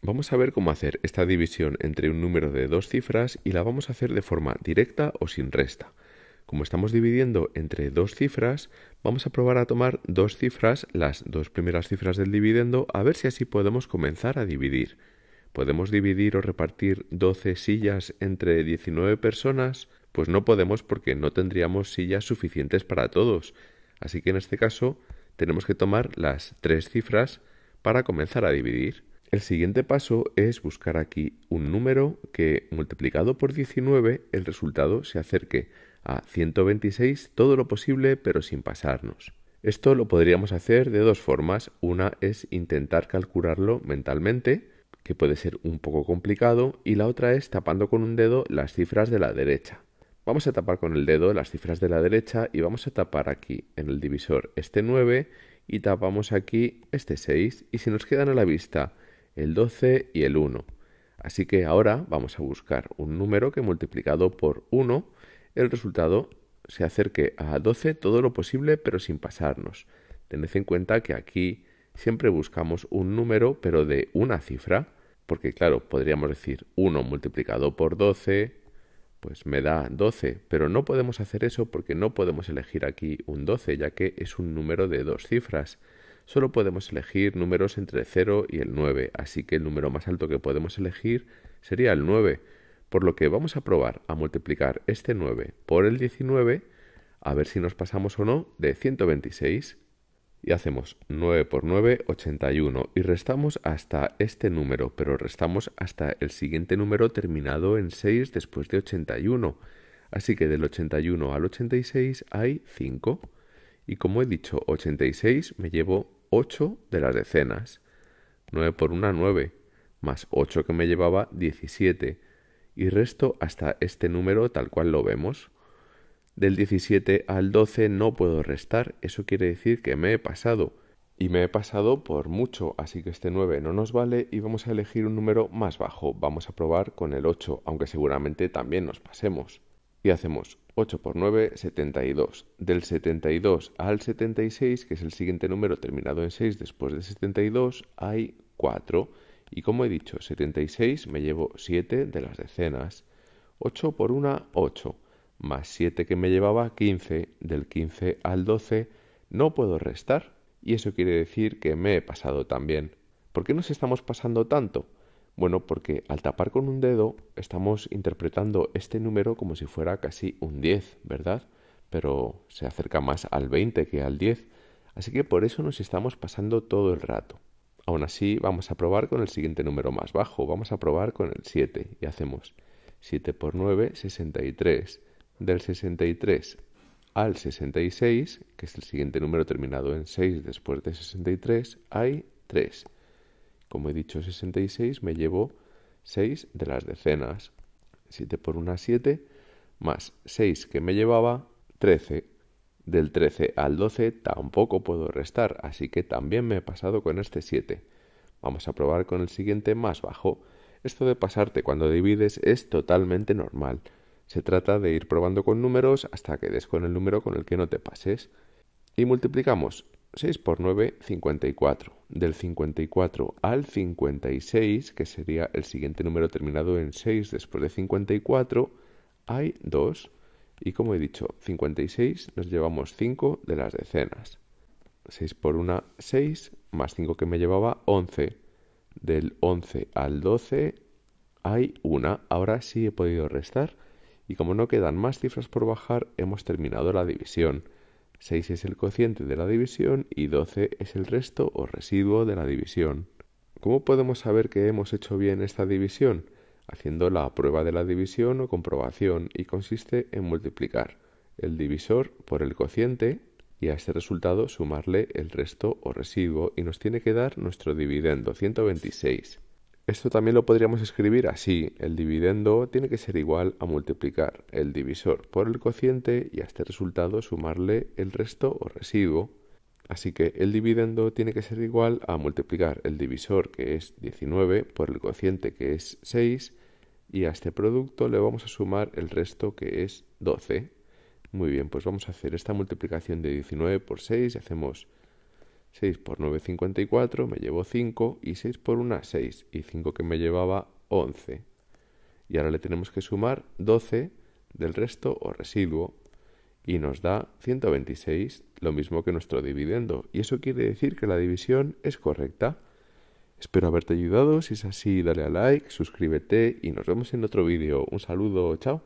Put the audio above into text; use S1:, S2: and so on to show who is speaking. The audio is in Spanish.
S1: Vamos a ver cómo hacer esta división entre un número de dos cifras y la vamos a hacer de forma directa o sin resta. Como estamos dividiendo entre dos cifras, vamos a probar a tomar dos cifras, las dos primeras cifras del dividendo, a ver si así podemos comenzar a dividir. ¿Podemos dividir o repartir 12 sillas entre 19 personas? Pues no podemos porque no tendríamos sillas suficientes para todos. Así que en este caso tenemos que tomar las tres cifras para comenzar a dividir. El siguiente paso es buscar aquí un número que multiplicado por 19 el resultado se acerque a 126 todo lo posible pero sin pasarnos. Esto lo podríamos hacer de dos formas. Una es intentar calcularlo mentalmente, que puede ser un poco complicado, y la otra es tapando con un dedo las cifras de la derecha. Vamos a tapar con el dedo las cifras de la derecha y vamos a tapar aquí en el divisor este 9 y tapamos aquí este 6 y si nos quedan a la vista el 12 y el 1. Así que ahora vamos a buscar un número que multiplicado por 1 el resultado se acerque a 12 todo lo posible pero sin pasarnos. Tened en cuenta que aquí siempre buscamos un número pero de una cifra, porque claro, podríamos decir 1 multiplicado por 12, pues me da 12, pero no podemos hacer eso porque no podemos elegir aquí un 12 ya que es un número de dos cifras. Solo podemos elegir números entre 0 y el 9, así que el número más alto que podemos elegir sería el 9, por lo que vamos a probar a multiplicar este 9 por el 19, a ver si nos pasamos o no de 126. Y hacemos 9 por 9, 81, y restamos hasta este número, pero restamos hasta el siguiente número terminado en 6 después de 81. Así que del 81 al 86 hay 5. Y como he dicho, 86 me llevo 8 de las decenas. 9 por 1, 9, más 8 que me llevaba 17, y resto hasta este número tal cual lo vemos. Del 17 al 12 no puedo restar, eso quiere decir que me he pasado. Y me he pasado por mucho, así que este 9 no nos vale y vamos a elegir un número más bajo. Vamos a probar con el 8, aunque seguramente también nos pasemos hacemos 8 por 9, 72. Del 72 al 76, que es el siguiente número terminado en 6 después de 72, hay 4. Y como he dicho, 76 me llevo 7 de las decenas. 8 por 1, 8. Más 7 que me llevaba 15. Del 15 al 12 no puedo restar. Y eso quiere decir que me he pasado también. ¿Por qué nos estamos pasando tanto? Bueno, porque al tapar con un dedo estamos interpretando este número como si fuera casi un 10, ¿verdad? Pero se acerca más al 20 que al 10, así que por eso nos estamos pasando todo el rato. Aún así, vamos a probar con el siguiente número más bajo, vamos a probar con el 7 y hacemos 7 por 9, 63. Del 63 al 66, que es el siguiente número terminado en 6 después de 63, hay 3. Como he dicho 66, me llevo 6 de las decenas. 7 por 1, 7, más 6 que me llevaba, 13. Del 13 al 12 tampoco puedo restar, así que también me he pasado con este 7. Vamos a probar con el siguiente más bajo. Esto de pasarte cuando divides es totalmente normal. Se trata de ir probando con números hasta que des con el número con el que no te pases. Y multiplicamos 6 por 9, 54. Del 54 al 56, que sería el siguiente número terminado en 6 después de 54, hay 2. Y como he dicho, 56 nos llevamos 5 de las decenas. 6 por 1, 6, más 5 que me llevaba, 11. Del 11 al 12 hay 1. Ahora sí he podido restar. Y como no quedan más cifras por bajar, hemos terminado la división. 6 es el cociente de la división y 12 es el resto o residuo de la división. ¿Cómo podemos saber que hemos hecho bien esta división? Haciendo la prueba de la división o comprobación y consiste en multiplicar el divisor por el cociente y a este resultado sumarle el resto o residuo y nos tiene que dar nuestro dividendo 126. Esto también lo podríamos escribir así. El dividendo tiene que ser igual a multiplicar el divisor por el cociente y a este resultado sumarle el resto o residuo. Así que el dividendo tiene que ser igual a multiplicar el divisor que es 19 por el cociente que es 6 y a este producto le vamos a sumar el resto que es 12. Muy bien, pues vamos a hacer esta multiplicación de 19 por 6 y hacemos 6 por 9, 54, me llevo 5 y 6 por 1, 6 y 5 que me llevaba 11. Y ahora le tenemos que sumar 12 del resto o residuo y nos da 126, lo mismo que nuestro dividendo. Y eso quiere decir que la división es correcta. Espero haberte ayudado, si es así dale a like, suscríbete y nos vemos en otro vídeo. Un saludo, chao.